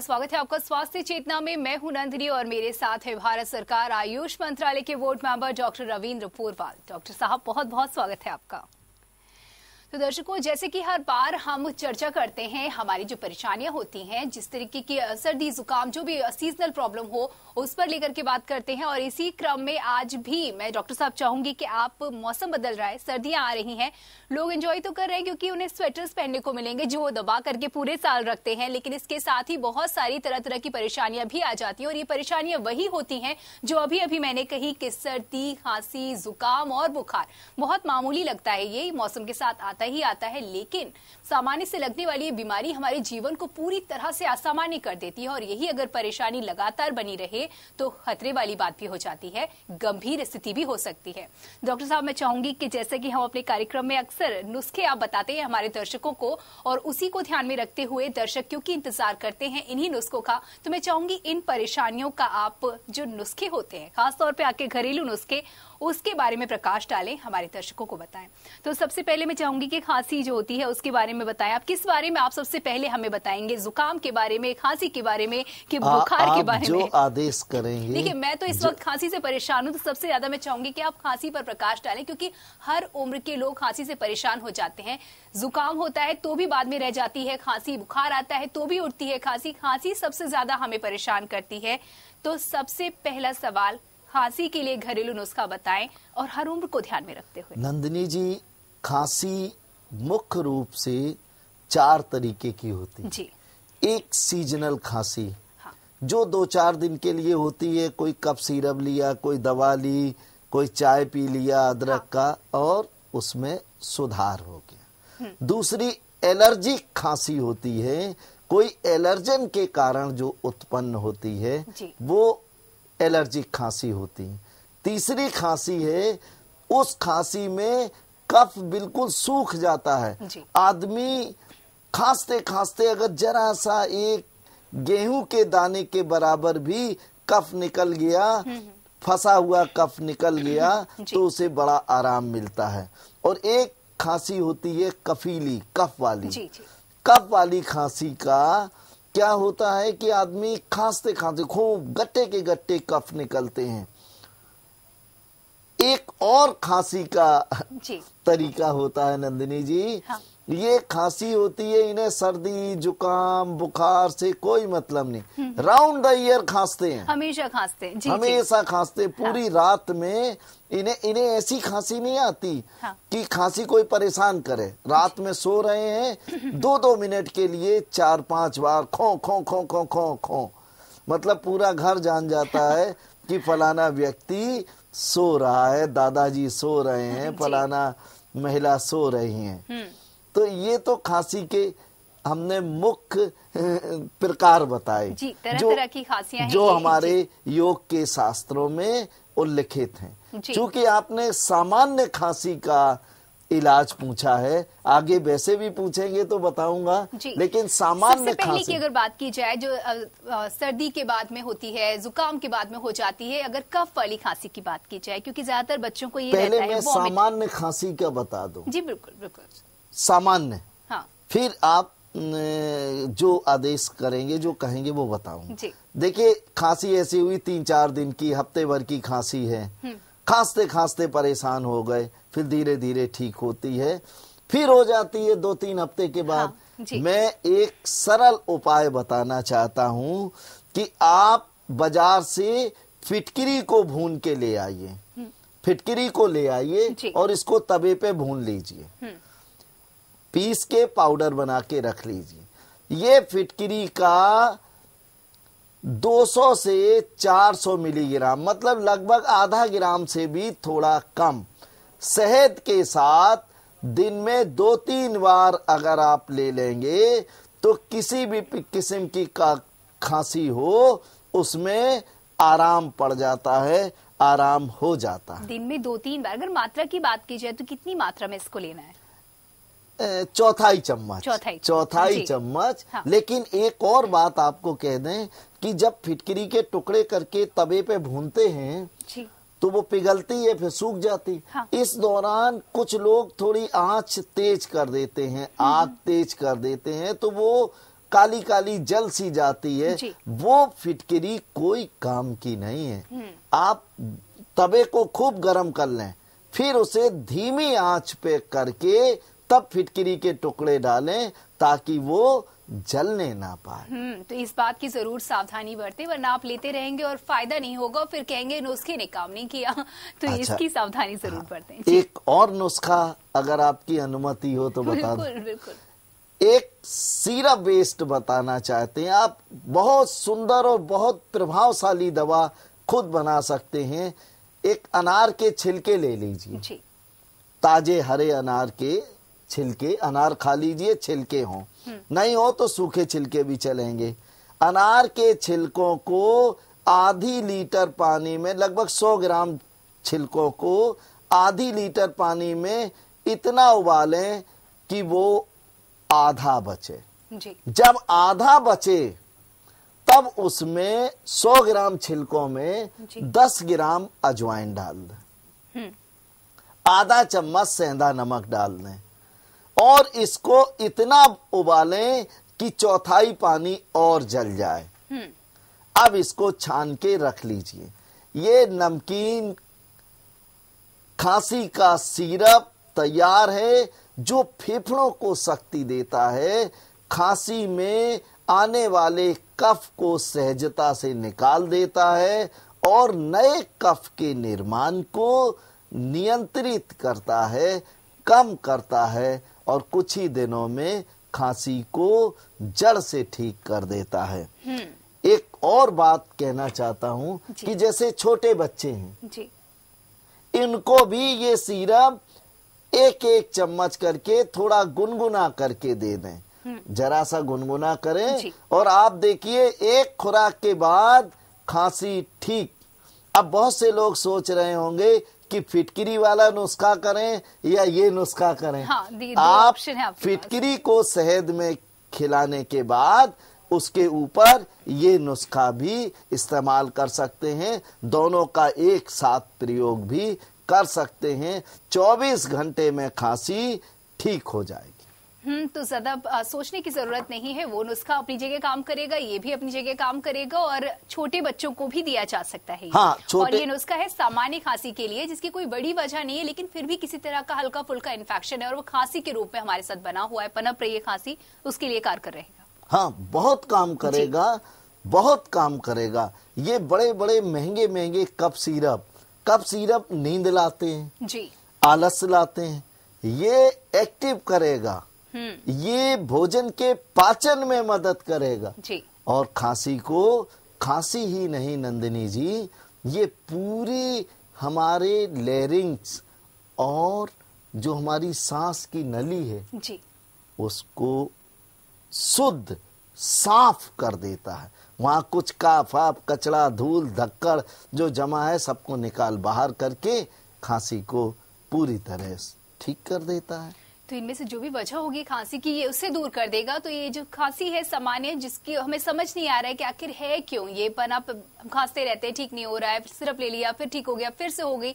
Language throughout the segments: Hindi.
नमस्कार स्वागत है आपका स्वास्थ्य चेतना में मैं हूं नंदिनी और मेरे साथ है भारत सरकार आयुष मंत्रालय के board member doctor Ravindra Porwal doctor साहब बहुत बहुत स्वागत है आपका तो दर्शकों जैसे कि हर बार हम चर्चा करते हैं हमारी जो परेशानियां होती हैं जिस तरीके की सर्दी जुकाम जो भी सीजनल प्रॉब्लम हो उस पर लेकर के बात करते हैं और इसी क्रम में आज भी मैं डॉक्टर साहब चाहूंगी कि आप मौसम बदल रहा है सर्दियां आ रही हैं लोग एंजॉय तो कर रहे हैं क्योंकि उन्हें स्वेटर्स पहनने को मिलेंगे जो वो दबा करके पूरे साल रखते हैं लेकिन इसके साथ ही बहुत सारी तरह तरह की परेशानियां भी आ जाती हैं और ये परेशानियां वही होती हैं जो अभी अभी मैंने कही कि सर्दी खांसी जुकाम और बुखार बहुत मामूली लगता है ये मौसम के साथ आता आता ही आता है लेकिन सामान्य से लगने वाली ये बीमारी हमारे जीवन को पूरी तरह से असामान्य कर देती है और यही अगर परेशानी लगातार बनी रहे तो खतरे वाली बात भी हो जाती है गंभीर स्थिति भी हो सकती है डॉक्टर साहब मैं चाहूंगी कि जैसे कि हम अपने कार्यक्रम में अक्सर नुस्खे आप बताते हैं हमारे दर्शकों को और उसी को ध्यान में रखते हुए दर्शक क्योंकि इंतजार करते हैं इन्हीं नुस्खों का तो मैं चाहूंगी इन परेशानियों का आप जो नुस्खे होते हैं खासतौर पर आपके घरेलू नुस्खे उसके बारे में प्रकाश डालें हमारे दर्शकों को बताएं तो सबसे पहले मैं चाहूंगी कि खांसी जो होती है उसके बारे में बताएं आप किस बारे में आप सबसे पहले हमें बताएंगे जुकाम के बारे में खांसी के बारे में कि बुखार के बारे में आदेश करेंगे देखिए मैं तो इस वक्त खांसी से परेशान हूँ तो सबसे ज्यादा मैं चाहूंगी कि आप खांसी पर प्रकाश डालें क्योंकि हर उम्र के लोग खांसी से परेशान हो जाते हैं जुकाम होता है तो भी बाद में रह जाती है खांसी बुखार आता है तो भी उठती है खांसी खांसी सबसे ज्यादा हमें परेशान करती है तो सबसे पहला सवाल खांसी के लिए घरेलू नुस्खा बताएं और हर उम्र को ध्यान में रखते हुए नंदिनी जी खांसी मुख्य रूप से चार तरीके की होती है जी एक सीजनल खांसी हाँ। जो दो चार दिन के लिए होती है कोई कप सीरप लिया कोई दवा ली कोई चाय पी लिया अदरक हाँ। का और उसमें सुधार हो गया हम्म। दूसरी एलर्जी खांसी होती है कोई एलर्जन के कारण जो उत्पन्न होती है वो एलर्जिक खांसी होती है तीसरी खांसी है उस खांसी में कफ बिल्कुल सूख जाता है आदमी खांसते खांसते अगर जरा सा एक गेहूं के दाने के बराबर भी कफ निकल गया हम्म, हम्म। फंसा हुआ कफ निकल गया तो उसे बड़ा आराम मिलता है और एक खांसी होती है कफीली कफ वाली जी, जी। कफ वाली खांसी का क्या होता है कि आदमी खांसते खांसते खूब गट्टे के गट्टे कफ निकलते हैं एक और खांसी का जी। तरीका होता है नंदिनी जी हाँ। ये खांसी होती है इन्हें सर्दी जुकाम बुखार से कोई मतलब नहीं राउंड द ईयर खांसते हैं हमेशा खांसते हैं जी, हमेशा खांसते पूरी हाँ। रात में इन्हें इन्हें ऐसी खांसी नहीं आती हाँ। कि खांसी कोई परेशान करे रात में सो रहे हैं दो दो मिनट के लिए चार पांच बार खो खो खो खो खो खो मतलब पूरा घर जान जाता है कि फलाना व्यक्ति सो रहा है दादाजी सो रहे हैं फलाना महिला सो रही है हम्म। तो ये तो खांसी के हमने मुख्य प्रकार बताए जी तरह जो, तरह की खांसियां जो हमारे योग के शास्त्रों में उल्लिखित हैं क्योंकि आपने सामान्य खांसी का इलाज पूछा है आगे वैसे भी पूछेंगे तो बताऊंगा लेकिन सामान्य पहले की अगर बात की जाए जो सर्दी के बाद में होती है जुकाम के बाद में हो जाती है अगर कफ वाली खांसी की बात की जाए क्योंकि ज्यादातर बच्चों को ये पहले मैं सामान्य खांसी का बता दो जी बिल्कुल बिल्कुल सामान्य हाँ। फिर आप जो आदेश करेंगे जो कहेंगे वो बताऊंगा देखिए खांसी ऐसी हुई तीन चार दिन की हफ्ते भर की खांसी है हम्म। खांसते खांसते परेशान हो गए फिर धीरे धीरे ठीक होती है फिर हो जाती है दो तीन हफ्ते के बाद हाँ, मैं एक सरल उपाय बताना चाहता हूं कि आप बाजार से फिटकरी को भून के ले आइए हम्म। फिटकरी को ले आइए और इसको तवे पे भून लीजिए हम्म। पीस के पाउडर बना के रख लीजिए ये फिटकरी का 200 से 400 मिलीग्राम मतलब लगभग आधा ग्राम से भी थोड़ा कम शहद के साथ दिन में दो तीन बार अगर आप ले लेंगे तो किसी भी किस्म की का खांसी हो उसमें आराम पड़ जाता है आराम हो जाता है दिन में दो तीन बार अगर मात्रा की बात की जाए तो कितनी मात्रा में इसको लेना है चौथाई चम्मच चौथाई चौथाई चम्मच हाँ। लेकिन एक और बात आपको कह दें कि जब फिटकरी के टुकड़े करके तवे पे भूनते हैं जी। तो वो पिघलती है फिर सूख जाती हाँ। इस दौरान कुछ लोग थोड़ी आंच तेज कर देते हैं हम्म। आग तेज कर देते हैं तो वो काली काली जल सी जाती है वो फिटकरी कोई काम की नहीं है हम्म। आप तवे को खूब गर्म कर लें फिर उसे धीमी आंच पे करके तब फिटकरी के टुकड़े डालें ताकि वो जलने ना पाए हम्म, तो इस बात की जरूर सावधानी बरते वरना आप लेते रहेंगे और फायदा नहीं होगा फिर कहेंगे नुस्खे ने काम नहीं किया तो अच्छा, इसकी सावधानी जरूर हाँ, बरते एक और नुस्खा अगर आपकी अनुमति हो तो बता बिल्कुल बिल्कुल एक सीरप वेस्ट बताना चाहते हैं आप बहुत सुंदर और बहुत प्रभावशाली दवा खुद बना सकते हैं एक अनार के छिलके ले लीजिए ताजे हरे अनार के छिलके अनार खा लीजिए छिलके हो हम्म। नहीं हो तो सूखे छिलके भी चलेंगे अनार के छिलकों को आधी लीटर पानी में लगभग 100 ग्राम छिलकों को आधी लीटर पानी में इतना उबालें कि वो आधा बचे जी। जब आधा बचे तब उसमें 100 ग्राम छिलकों में 10 ग्राम अजवाइन डाल दें हम्म। आधा चम्मच सेंधा नमक डाल दें और इसको इतना उबालें कि चौथाई पानी और जल जाए हम्म। अब इसको छान के रख लीजिए ये नमकीन खांसी का सिरप तैयार है जो फेफड़ों को शक्ति देता है खांसी में आने वाले कफ को सहजता से निकाल देता है और नए कफ के निर्माण को नियंत्रित करता है कम करता है और कुछ ही दिनों में खांसी को जड़ से ठीक कर देता है हम्म। एक और बात कहना चाहता हूं कि जैसे छोटे बच्चे हैं जी। इनको भी ये सीरम एक एक चम्मच करके थोड़ा गुनगुना करके दे दें हम्म। जरा सा गुनगुना करें और आप देखिए एक खुराक के बाद खांसी ठीक अब बहुत से लोग सोच रहे होंगे कि फिटकरी वाला नुस्खा करें या ये नुस्खा करें हाँ, दी, आप फिटकरी को शहद में खिलाने के बाद उसके ऊपर ये नुस्खा भी इस्तेमाल कर सकते हैं दोनों का एक साथ प्रयोग भी कर सकते हैं 24 घंटे में खांसी ठीक हो जाए हम्म तो ज्यादा सोचने की जरूरत नहीं है वो नुस्खा अपनी जगह काम करेगा ये भी अपनी जगह काम करेगा और छोटे बच्चों को भी दिया जा सकता है हाँ, और ये नुस्खा है सामान्य खांसी के लिए जिसकी कोई बड़ी वजह नहीं है लेकिन फिर भी किसी तरह का हल्का फुल्का इन्फेक्शन है और वो खांसी के रूप में हमारे साथ बना हुआ है पनप रही है खांसी उसके लिए कर रहेगा हाँ बहुत काम करेगा बहुत काम करेगा ये बड़े बड़े महंगे महंगे कप सीरप कप सीरप नींद लाते हैं जी आलस लाते हैं ये एक्टिव करेगा हम्म। ये भोजन के पाचन में मदद करेगा जी। और खांसी को खांसी ही नहीं नंदिनी जी ये पूरी हमारे लेरिंग्स और जो हमारी सांस की नली है जी। उसको शुद्ध साफ कर देता है वहाँ कुछ काफ आप कचड़ा धूल धक्कड़ जो जमा है सबको निकाल बाहर करके खांसी को पूरी तरह ठीक कर देता है तो इनमें से जो भी वजह होगी खांसी की ये उससे दूर कर देगा तो ये जो खांसी है सामान्य जिसकी हमें समझ नहीं आ रहा है कि आखिर है क्यों ये पन आप खांसते रहते हैं ठीक नहीं हो रहा है सिरप ले लिया फिर ठीक हो गया फिर से हो गई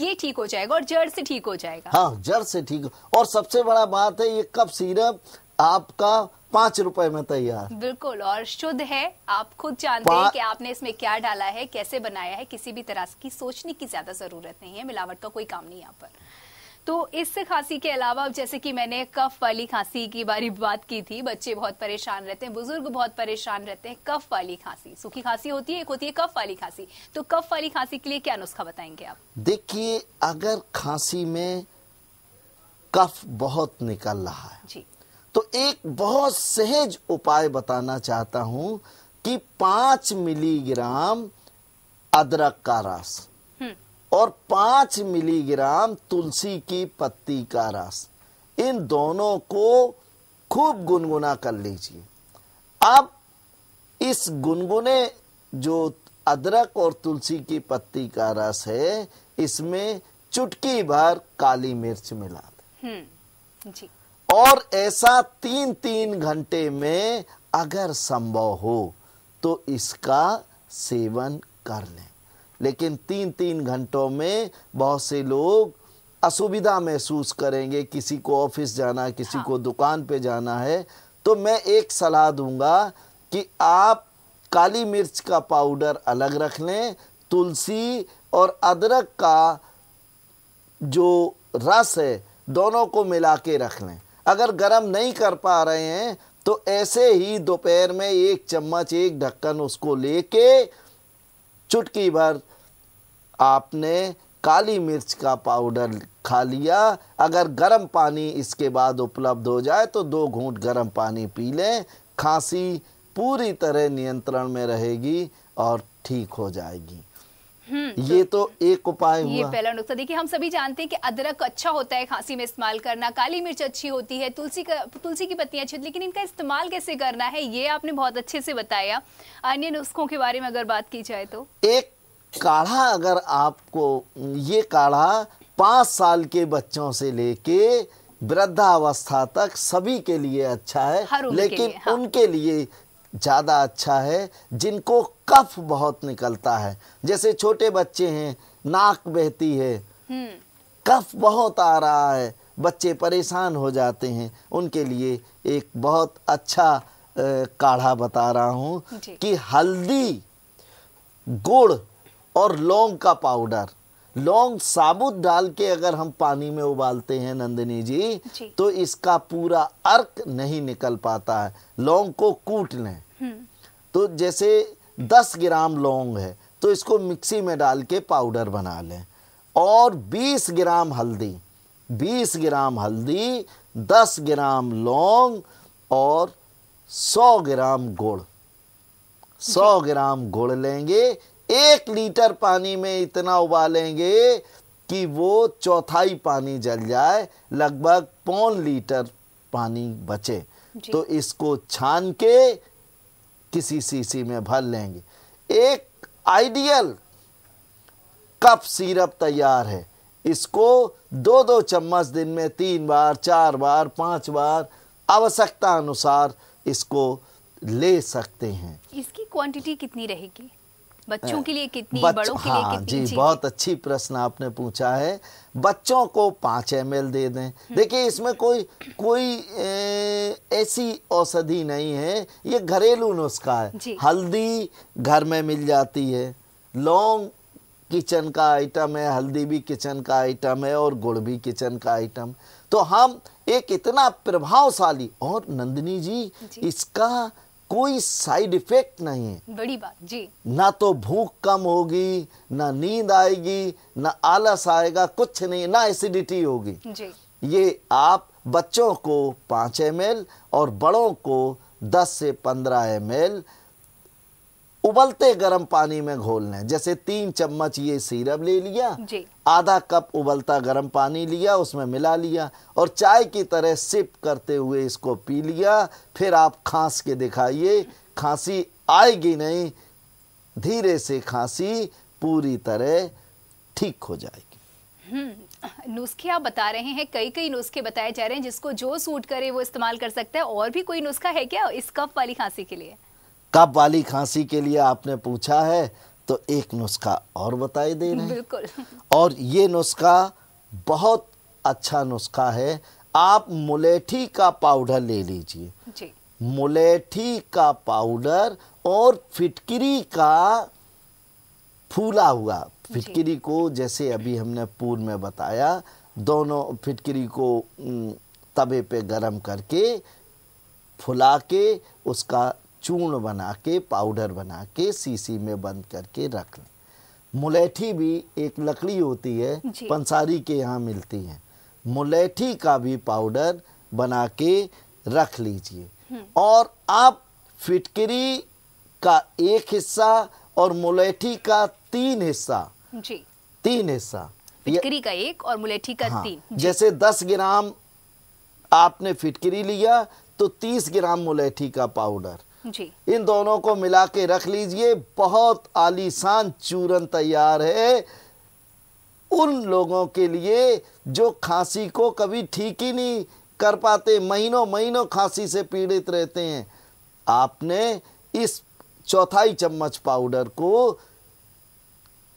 ये ठीक हो जाएगा और जड़ से ठीक हो जाएगा हाँ जड़ से ठीक और सबसे बड़ा बात है ये कब सीरप आपका पांच रुपए में तैयार बिल्कुल और शुद्ध है आप खुद जानते हैं कि आपने इसमें क्या डाला है कैसे बनाया है किसी भी तरह की सोचने की ज्यादा जरूरत नहीं है मिलावट का कोई काम नहीं यहाँ पर तो इस खांसी के अलावा जैसे कि मैंने कफ वाली खांसी की बारी बात की थी बच्चे बहुत परेशान रहते हैं बुजुर्ग बहुत परेशान रहते हैं कफ वाली खांसी सूखी खांसी होती है एक होती है कफ वाली खांसी तो कफ वाली खांसी के लिए क्या नुस्खा बताएंगे आप देखिए अगर खांसी में कफ बहुत निकल रहा है जी तो एक बहुत सहज उपाय बताना चाहता हूं कि पांच मिलीग्राम अदरक का रस हम्म। और पांच मिलीग्राम तुलसी की पत्ती का रस इन दोनों को खूब गुनगुना कर लीजिए अब इस गुनगुने जो अदरक और तुलसी की पत्ती का रस है इसमें चुटकी भर काली मिर्च मिला दे हम्म, और ऐसा तीन तीन घंटे में अगर संभव हो तो इसका सेवन कर लें लेकिन तीन तीन घंटों में बहुत से लोग असुविधा महसूस करेंगे किसी को ऑफिस जाना किसी हाँ। को दुकान पे जाना है तो मैं एक सलाह दूंगा कि आप काली मिर्च का पाउडर अलग रख लें तुलसी और अदरक का जो रस है दोनों को मिला के रख लें अगर गरम नहीं कर पा रहे हैं तो ऐसे ही दोपहर में एक चम्मच एक ढक्कन उसको लेके चुटकी भर आपने काली मिर्च का पाउडर खा लिया अगर गर्म पानी इसके बाद उपलब्ध हो जाए तो दो घूंट गर्म पानी पी लें खांसी पूरी तरह नियंत्रण में रहेगी और ठीक हो जाएगी हम्म, तो ये तो एक उपाय हुआ ये पहला नुस्खा देखिए हम सभी जानते हैं कि अदरक अच्छा होता है खांसी में इस्तेमाल करना काली मिर्च अच्छी होती है तुलसी का तुलसी की पत्तियां अच्छी लेकिन इनका इस्तेमाल कैसे करना है ये आपने बहुत अच्छे से बताया अन्य नुस्खों के बारे में अगर बात की जाए तो एक काढ़ा अगर आपको ये काढ़ा पाँच साल के बच्चों से लेके वृद्धावस्था तक सभी के लिए अच्छा है लेकिन लिए, हाँ। उनके लिए ज़्यादा अच्छा है जिनको कफ बहुत निकलता है जैसे छोटे बच्चे हैं नाक बहती है हम्म। कफ बहुत आ रहा है बच्चे परेशान हो जाते हैं उनके लिए एक बहुत अच्छा काढ़ा बता रहा हूँ कि हल्दी गुड़ और लौंग का पाउडर लौंग साबुत डाल के अगर हम पानी में उबालते हैं नंदिनी जी, जी तो इसका पूरा अर्क नहीं निकल पाता है लौंग को कूट लें हम्म। तो जैसे 10 ग्राम लौंग है तो इसको मिक्सी में डाल के पाउडर बना लें और 20 ग्राम हल्दी 20 ग्राम हल्दी 10 ग्राम लौंग और 100 ग्राम गुड़ 100 ग्राम गुड़ लेंगे एक लीटर पानी में इतना उबालेंगे कि वो चौथाई पानी जल जाए लगभग पौन लीटर पानी बचे तो इसको छान के किसी सीसी में भर लेंगे एक आइडियल कप सिरप तैयार है इसको दो दो चम्मच दिन में तीन बार चार बार पांच बार आवश्यकता अनुसार इसको ले सकते हैं इसकी क्वांटिटी कितनी रहेगी बच्चों के लिए कितनी बच्च, बड़ों के हाँ, लिए कितनी जी बहुत अच्छी प्रश्न आपने पूछा है बच्चों को पाँच एम दे दें हम्म। देखिए इसमें कोई कोई ऐसी औषधि नहीं है ये घरेलू नुस्खा है हल्दी घर में मिल जाती है लौंग किचन का आइटम है हल्दी भी किचन का आइटम है और गुड़ भी किचन का आइटम तो हम एक इतना प्रभावशाली और नंदिनी जी, जी। इसका कोई साइड इफेक्ट नहीं है बड़ी बात जी ना तो भूख कम होगी ना नींद आएगी ना आलस आएगा कुछ नहीं ना एसिडिटी होगी जी ये आप बच्चों को पाँच एम और बड़ों को दस से पंद्रह एम उबलते गर्म पानी में घोल लें जैसे तीन चम्मच ये सीरप ले लिया आधा कप उबलता गर्म पानी लिया उसमें मिला लिया और चाय की तरह सिप करते हुए इसको पी लिया फिर आप खांस के दिखाइए खांसी आएगी नहीं धीरे से खांसी पूरी तरह ठीक हो जाएगी हम्म, नुस्खे आप बता रहे हैं कई कई नुस्खे बताए जा रहे हैं जिसको जो सूट करे वो इस्तेमाल कर सकता है और भी कोई नुस्खा है क्या इस कफ वाली खांसी के लिए कब वाली खांसी के लिए आपने पूछा है तो एक नुस्खा और बताई दे रहे बिल्कुल और ये नुस्खा बहुत अच्छा नुस्खा है आप मुलेठी का पाउडर ले लीजिए मुलेठी का पाउडर और फिटकरी का फूला हुआ फिटकरी को जैसे अभी हमने पूर्व में बताया दोनों फिटकरी को तवे पे गरम करके फुला के उसका चूर्ण बना के पाउडर बना के सीसी में बंद करके रख लें मुलेठी भी एक लकड़ी होती है पंसारी के यहाँ मिलती है मुलेठी का भी पाउडर बना के रख लीजिए हम्म। और आप फिटकरी का एक हिस्सा और मुलेठी का तीन हिस्सा जी तीन हिस्सा फिटकरी का एक और मुलेठी का हाँ, तीन जैसे दस ग्राम आपने फिटकरी लिया तो तीस ग्राम मुलेठी का पाउडर जी इन दोनों को मिला के रख लीजिए बहुत आलीशान चूरन तैयार है उन लोगों के लिए जो खांसी को कभी ठीक ही नहीं कर पाते महीनों महीनों खांसी से पीड़ित रहते हैं आपने इस चौथाई चम्मच पाउडर को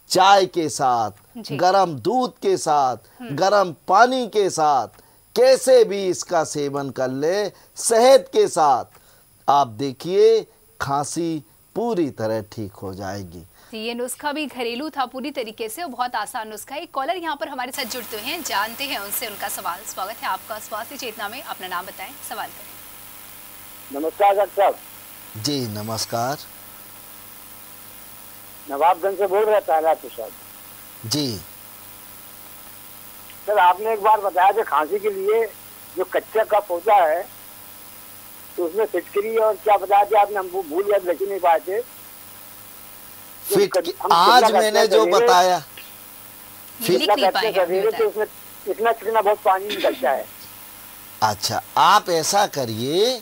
चाय के साथ गरम दूध के साथ हम्म। गरम पानी के साथ कैसे भी इसका सेवन कर ले सेहत के साथ आप देखिए खांसी पूरी तरह ठीक हो जाएगी ये नुस्खा भी घरेलू था पूरी तरीके से और बहुत आसान नुस्खा एक कॉलर यहाँ पर हमारे साथ जुड़ते हैं जानते हैं उनसे उनका सवाल स्वागत है आपका स्वास्थ्य चेतना में अपना नाम बताए सवाल करें नमस्कार डॉक्टर साहब जी नमस्कार नवाबगंज से बोल रहा था साहब जी सर आपने एक बार बताया कि खांसी के लिए जो कच्चा का पौधा है तो उसमें फिटकरी और क्या बता दिया आपने हम भूल याद रख ही नहीं पाए थे तो आज मैंने जो बताया तो अच्छा आप ऐसा करिए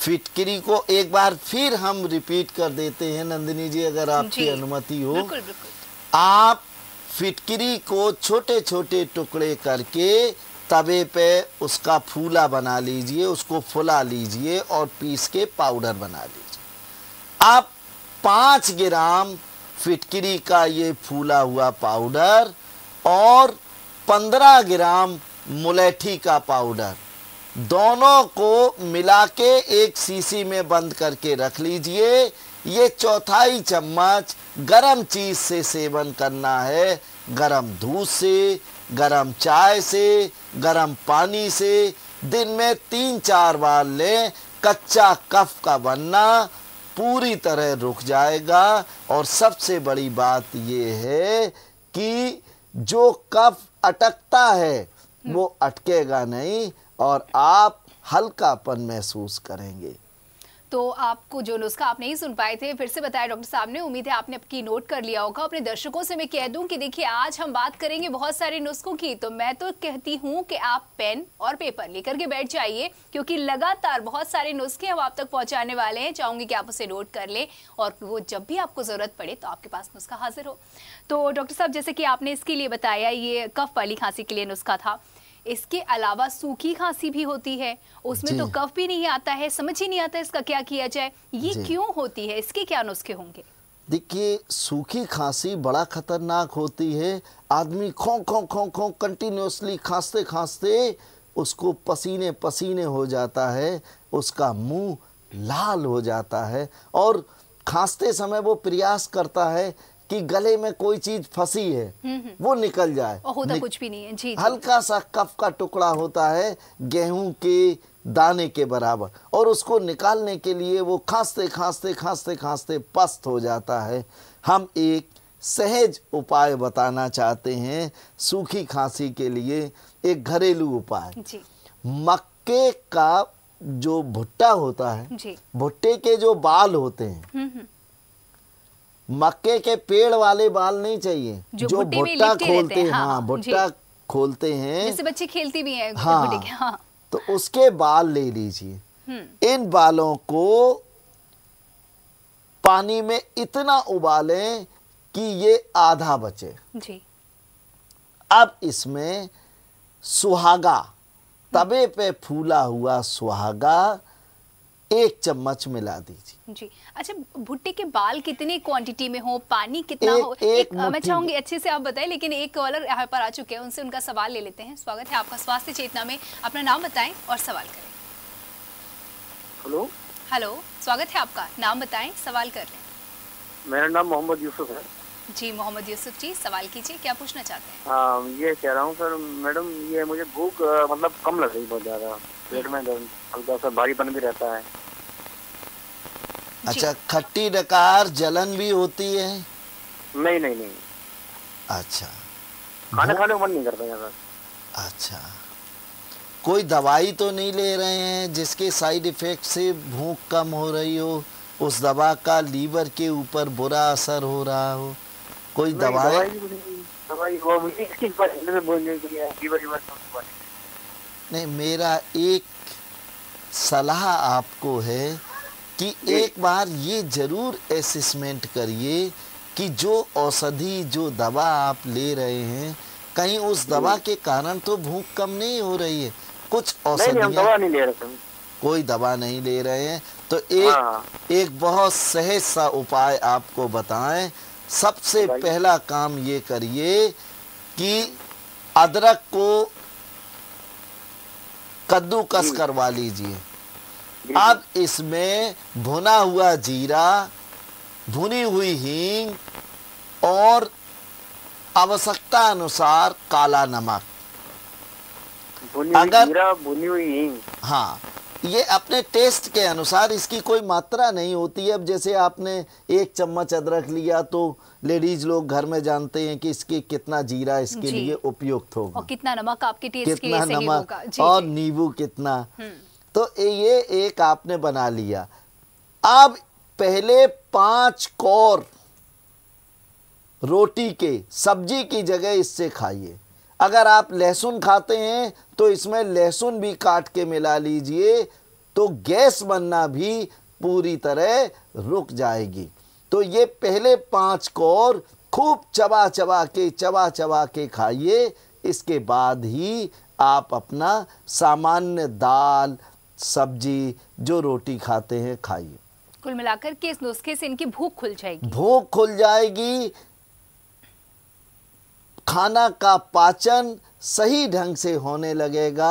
फिटकरी को एक बार फिर हम रिपीट कर देते हैं नंदिनी जी अगर आपकी अनुमति हो बिल्कुल, बिल्कुल। आप फिटकरी को छोटे छोटे टुकड़े करके तवे पे उसका फूला बना लीजिए उसको फुला लीजिए और पीस के पाउडर बना लीजिए आप पाँच ग्राम फिटकरी का ये फूला हुआ पाउडर और पंद्रह ग्राम मुलेठी का पाउडर दोनों को मिला के एक सीसी में बंद करके रख लीजिए ये चौथाई चम्मच गरम चीज़ से सेवन करना है गरम दूध से गरम चाय से गरम पानी से दिन में तीन चार बार लें कच्चा कफ का बनना पूरी तरह रुक जाएगा और सबसे बड़ी बात ये है कि जो कफ अटकता है वो अटकेगा नहीं और आप हल्कापन महसूस करेंगे तो आपको जो नुस्खा आप नहीं सुन पाए थे फिर से बताया डॉक्टर साहब ने उम्मीद है आपने आपकी नोट कर लिया होगा अपने दर्शकों से मैं कह दूं कि देखिए आज हम बात करेंगे बहुत सारे नुस्खों की तो मैं तो कहती हूँ कि आप पेन और पेपर लेकर के बैठ जाइए क्योंकि लगातार बहुत सारे नुस्खे हम आप तक पहुंचाने वाले हैं चाहूंगी कि आप उसे नोट कर लें और वो जब भी आपको ज़रूरत पड़े तो आपके पास नुस्खा हाजिर हो तो डॉक्टर साहब जैसे कि आपने इसके लिए बताया ये कफ वाली खांसी के लिए नुस्खा था इसके अलावा सूखी खांसी भी होती है उसमें तो कफ भी नहीं आता है समझ ही नहीं आता इसका क्या किया जाए ये क्यों होती है इसके क्या नुस्खे होंगे देखिए सूखी खांसी बड़ा खतरनाक होती है आदमी खो खो खो खो कंटिन्यूसली खांसते खांसते उसको पसीने पसीने हो जाता है उसका मुंह लाल हो जाता है और खांसते समय वो प्रयास करता है कि गले में कोई चीज फंसी है हम्म, हम्म। वो निकल जाए और होता निक... कुछ भी नहीं है जी, जी हल्का सा कफ का टुकड़ा होता है गेहूं के दाने के बराबर और उसको निकालने के लिए वो खांसते खांसते खांसते खांसते पस्त हो जाता है हम एक सहज उपाय बताना चाहते हैं सूखी खांसी के लिए एक घरेलू उपाय मक्के का जो भुट्टा होता है भुट्टे के जो बाल होते हैं हम्म, मक्के के पेड़ वाले बाल नहीं चाहिए जो, भुट्टा खोलते हैं हाँ, हाँ भुट्टा खोलते हैं जैसे बच्चे खेलती भी हैं हाँ, हाँ तो उसके बाल ले लीजिए हम्म। इन बालों को पानी में इतना उबालें कि ये आधा बचे जी अब इसमें सुहागा हम्म। तवे पे फूला हुआ सुहागा एक चम्मच मिला दीजिए जी अच्छा भुट्टे के बाल कितने क्वांटिटी में हो पानी कितना एक, हो एक, एक मैं चाहूंगी अच्छे से आप बताएं लेकिन एक कॉलर यहाँ पर आ चुके हैं उनसे उनका सवाल ले लेते हैं स्वागत है आपका स्वास्थ्य चेतना में अपना नाम बताएं और सवाल करें हेलो हेलो स्वागत है आपका नाम बताए सवाल कर लें मेरा नाम मोहम्मद यूसुफ है जी मोहम्मद यूसुफ जी सवाल कीजिए क्या पूछना चाहते हैं हाँ, ये कह रहा हूँ सर मैडम ये मुझे भूख मतलब कम लग रही बहुत ज़्यादा पेट में दर्द हल्का सा भारीपन भी रहता है अच्छा खट्टी डकार जलन भी होती है नहीं नहीं नहीं अच्छा खाने खाने मन नहीं करता है अच्छा कोई दवाई तो नहीं ले रहे हैं जिसके साइड इफेक्ट से भूख कम हो रही हो उस दवा का लीवर के ऊपर बुरा असर हो रहा हो कोई दवाई दवाई वो इसकी लीवर लीवर नहीं मेरा एक सलाह आपको है कि एक बार ये ज़रूर असेसमेंट करिए कि जो औषधि जो दवा आप ले रहे हैं कहीं उस दवा हम्म। के कारण तो भूख कम नहीं हो रही है कुछ औषधियाँ कोई दवा नहीं ले रहे हैं तो एक हाँ। एक बहुत सहज सा उपाय आपको बताएं सबसे पहला काम ये करिए कि अदरक को कद्दूकस हम्म। करवा लीजिए अब इसमें भुना हुआ जीरा भुनी हुई हींग और आवश्यकता अनुसार काला नमक अगर जीरा भुनी हुई हींग हाँ ये अपने टेस्ट के अनुसार इसकी कोई मात्रा नहीं होती है अब जैसे आपने एक चम्मच अदरक लिया तो लेडीज लोग घर में जानते हैं कि इसके कितना जीरा इसके लिए उपयुक्त होगा और कितना नमक आपके टेस्ट कितना के नमक जी और नींबू कितना हम्म। तो ये एक आपने बना लिया अब पहले पांच कौर रोटी के सब्जी की जगह इससे खाइए अगर आप लहसुन खाते हैं तो इसमें लहसुन भी काट के मिला लीजिए तो गैस बनना भी पूरी तरह रुक जाएगी तो ये पहले पांच कौर खूब चबा चबा के चबा चबा के खाइए इसके बाद ही आप अपना सामान्य दाल सब्जी जो रोटी खाते हैं खाइए कुल मिलाकर के इस नुस्खे से इनकी भूख खुल जाएगी भूख खुल जाएगी खाना का पाचन सही ढंग से होने लगेगा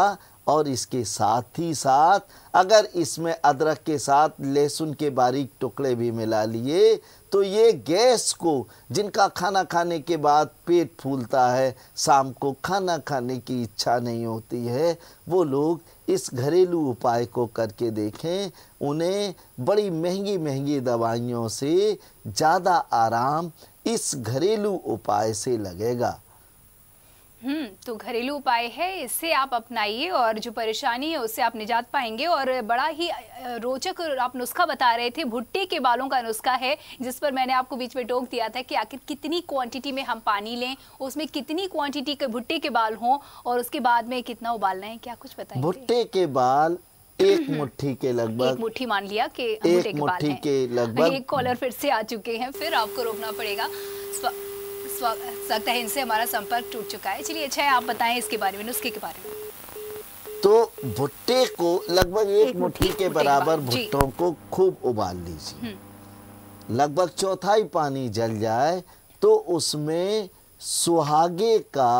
और इसके साथ ही साथ अगर इसमें अदरक के साथ लहसुन के बारीक टुकड़े भी मिला लिए तो ये गैस को जिनका खाना खाने के बाद पेट फूलता है शाम को खाना खाने की इच्छा नहीं होती है वो लोग इस घरेलू उपाय को करके देखें उन्हें बड़ी महंगी महंगी दवाइयों से ज़्यादा आराम इस घरेलू उपाय से लगेगा हम्म तो घरेलू उपाय है इससे आप अपनाइए और जो परेशानी है उससे आप निजात पाएंगे और बड़ा ही रोचक आप नुस्खा बता रहे थे भुट्टे के बालों का नुस्खा है जिस पर मैंने आपको बीच में टोक दिया था कि आखिर कितनी क्वांटिटी में हम पानी लें उसमें कितनी क्वांटिटी के भुट्टे के बाल हों और उसके बाद में कितना उबालना है क्या कुछ बताए भुट्टे के बाल एक हम्म, हम्म। मुट्ठी के लगभग मुठ्ठी मुट्ठी मान लिया के एक मुट्ठी के, के लगभग एक कॉलर फिर से आ चुके हैं फिर आपको रोकना पड़ेगा सकता है इनसे हमारा संपर्क टूट चुका है चलिए अच्छा है आप बताएं इसके बारे में नुस्खे के बारे में तो भुट्टे को लगभग एक मुट्ठी के बराबर भुट्टों को खूब उबाल लीजिए हम्म। लगभग चौथाई पानी जल जाए तो उसमें सुहागे का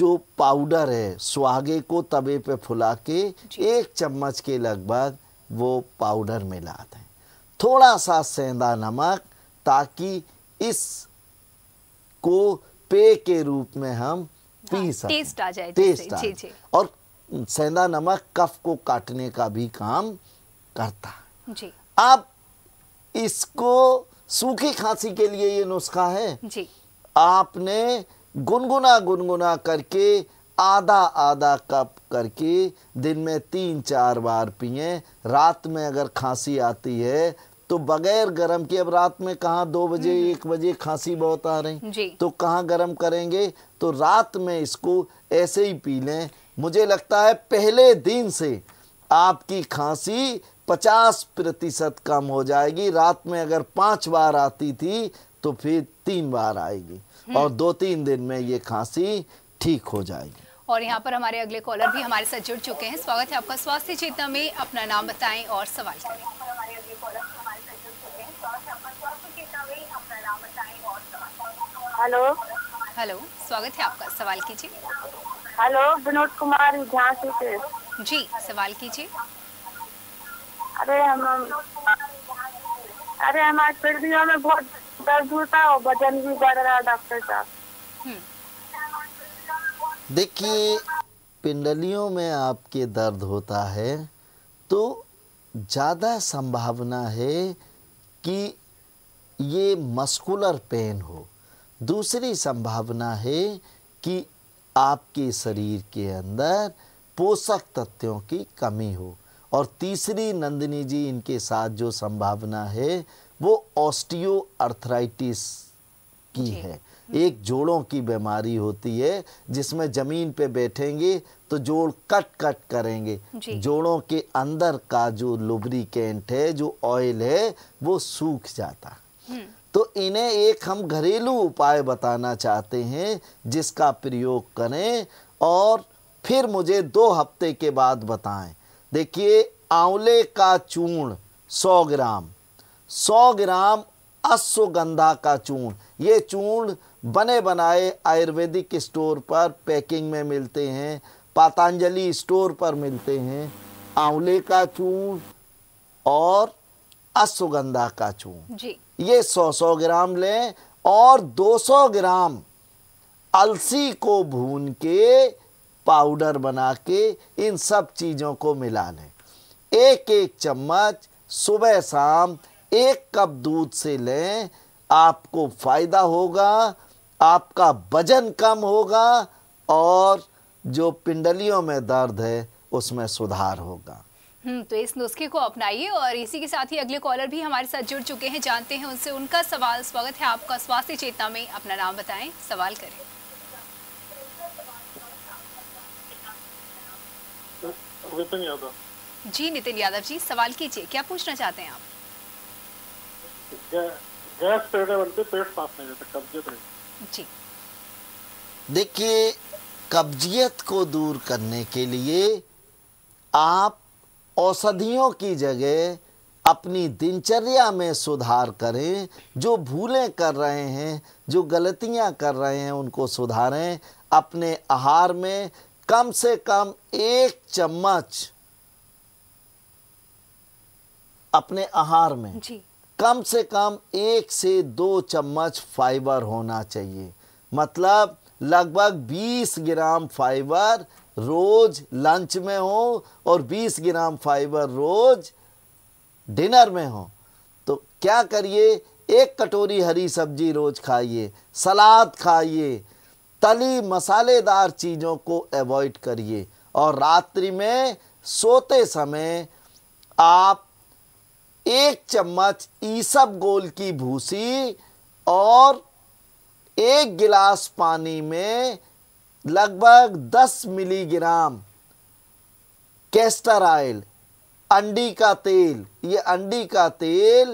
जो पाउडर है सुहागे को तवे पे फुला के एक चम्मच के लगभग वो पाउडर मिला दें थोड़ा सा सेंधा नमक ताकि इस को पे के रूप में हम पी हाँ, सकते टेस्ट आ जाए टेस्ट जी जी और सेंधा नमक कफ को काटने का भी काम करता जी आप इसको सूखी खांसी के लिए ये नुस्खा है जी आपने गुनगुना गुनगुना करके आधा आधा कप करके दिन में तीन चार बार पिए रात में अगर खांसी आती है तो बगैर गर्म के अब रात में कहा दो बजे हम्म। एक बजे खांसी बहुत आ रही तो कहा गर्म करेंगे तो रात में इसको ऐसे ही पी लें मुझे लगता है पहले दिन से आपकी खांसी पचास प्रतिशत कम हो जाएगी रात में अगर पांच बार आती थी तो फिर तीन बार आएगी हम्म। और दो तीन दिन में ये खांसी ठीक हो जाएगी और यहाँ पर हमारे अगले कॉलर भी हमारे साथ जुड़ चुके हैं स्वागत है आपका स्वास्थ्य चेतना में अपना नाम बताएं और सवाल करें हेलो हेलो स्वागत है आपका सवाल कीजिए हेलो विनोद कुमार झांसी से जी सवाल कीजिए अरे हम अरे हमारे पेड़ियों में बहुत दर्द होता है वजन भी बढ़ रहा है डॉक्टर साहब हम्म। देखिए पिंडलियों में आपके दर्द होता है तो ज़्यादा संभावना है कि ये मस्कुलर पेन हो दूसरी संभावना है कि आपके शरीर के अंदर पोषक तत्वों की कमी हो और तीसरी नंदिनी जी इनके साथ जो संभावना है वो ऑस्टियो अर्थराइटिस की है एक जोड़ों की बीमारी होती है जिसमें जमीन पे बैठेंगे तो जोड़ कट कट करेंगे जोड़ों के अंदर का जो लुब्रिकेंट है जो ऑयल है वो सूख जाता हम्म। तो इन्हें एक हम घरेलू उपाय बताना चाहते हैं जिसका प्रयोग करें और फिर मुझे दो हफ्ते के बाद बताएं देखिए आंवले का चूर्ण 100 ग्राम 100 ग्राम अश्वगंधा का चूर्ण ये चूर्ण बने बनाए आयुर्वेदिक स्टोर पर पैकिंग में मिलते हैं पातंजलि स्टोर पर मिलते हैं आंवले का चूर्ण और अश्वगंधा का चूर्ण जी ये 100 100 ग्राम लें और 200 ग्राम अलसी को भून के पाउडर बना के इन सब चीज़ों को मिला लें एक एक चम्मच सुबह शाम एक कप दूध से लें आपको फ़ायदा होगा आपका वजन कम होगा और जो पिंडलियों में दर्द है उसमें सुधार होगा हम्म, तो इस नुस्खे को अपनाइए और इसी के साथ ही अगले कॉलर भी हमारे साथ जुड़ चुके हैं जानते हैं उनसे उनका सवाल स्वागत है आपका स्वास्थ्य चेतना में अपना नाम बताएं सवाल करें नितिन यादव जी नितिन यादव जी सवाल कीजिए क्या पूछना चाहते हैं आप गैस पेट पेट नहीं जी देखिए कब्जियत को दूर करने के लिए आप औषधियों की जगह अपनी दिनचर्या में सुधार करें जो भूलें कर रहे हैं जो गलतियां कर रहे हैं उनको सुधारें अपने आहार में कम से कम एक चम्मच अपने आहार में जी। कम से कम एक से दो चम्मच फाइबर होना चाहिए मतलब लगभग 20 ग्राम फाइबर रोज लंच में हो और 20 ग्राम फाइबर रोज डिनर में हो तो क्या करिए एक कटोरी हरी सब्जी रोज खाइए सलाद खाइए तली मसालेदार चीज़ों को अवॉइड करिए और रात्रि में सोते समय आप एक चम्मच ईसब गोल की भूसी और एक गिलास पानी में लगभग 10 मिलीग्राम कैस्टर ऑयल अंडी का तेल ये अंडी का तेल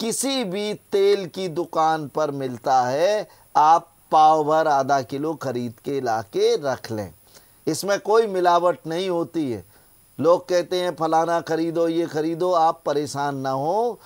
किसी भी तेल की दुकान पर मिलता है आप पाव भर आधा किलो खरीद के ला के रख लें इसमें कोई मिलावट नहीं होती है लोग कहते हैं फलाना खरीदो ये खरीदो आप परेशान ना हो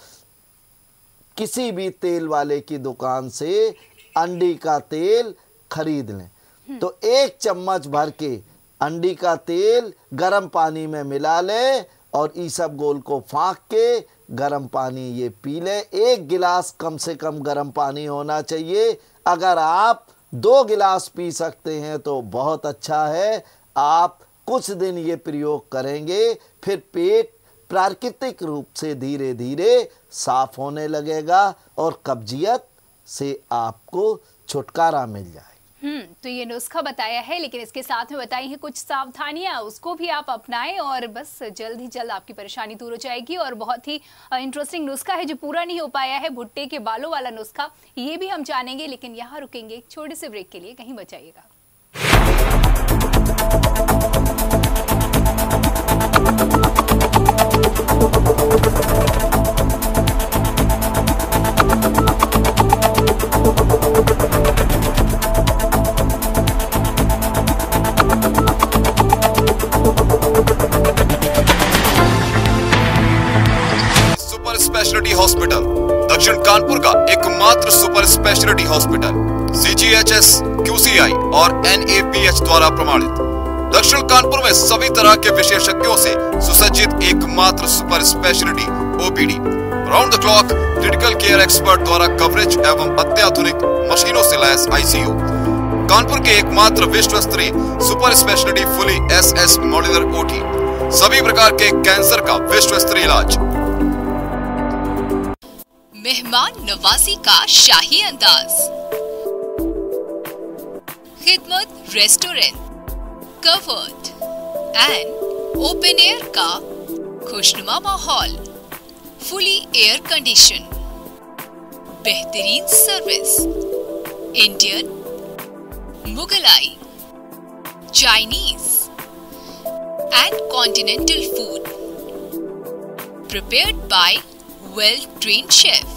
किसी भी तेल वाले की दुकान से अंडी का तेल खरीद लें हम्म। तो एक चम्मच भर के अंडी का तेल गर्म पानी में मिला ले और ईसब गोल को फाँक के गर्म पानी ये पी लें एक गिलास कम से कम गर्म पानी होना चाहिए अगर आप दो गिलास पी सकते हैं तो बहुत अच्छा है आप कुछ दिन ये प्रयोग करेंगे फिर पेट प्राकृतिक रूप से धीरे धीरे साफ होने लगेगा और कब्जियत से आपको छुटकारा मिल जाएगा हम्म तो ये नुस्खा बताया है लेकिन इसके साथ में बताई है कुछ सावधानियां उसको भी आप अपनाएं और बस जल्द ही जल्द आपकी परेशानी दूर हो जाएगी और बहुत ही इंटरेस्टिंग नुस्खा है जो पूरा नहीं हो पाया है भुट्टे के बालों वाला नुस्खा ये भी हम जानेंगे लेकिन यहाँ रुकेंगे एक छोटे से ब्रेक के लिए कहीं बचाइएगा स्पेशलिटी हॉस्पिटल सीजीएचएस क्यूसीआई और एनएपीएच द्वारा प्रमाणित दक्षिण कानपुर में सभी तरह के विशेषज्ञों से सुसज्जित एकमात्र super speciality OPD round the clock critical care expert द्वारा कवरेज एवं अत्याधुनिक मशीनों से लैस आईसीयू कानपुर के एकमात्र विश्व स्तरीय super speciality fully S S modular OT सभी प्रकार के कैंसर का विश्व स्तरीय इलाज मेहमान नवाजी का शाही अंदाज खिदमत restaurant covered and open air का खुशनुमा माहौल फुली एयर कंडीशन बेहतरीन service Indian Mughlai Chinese and continental food prepared by well train chef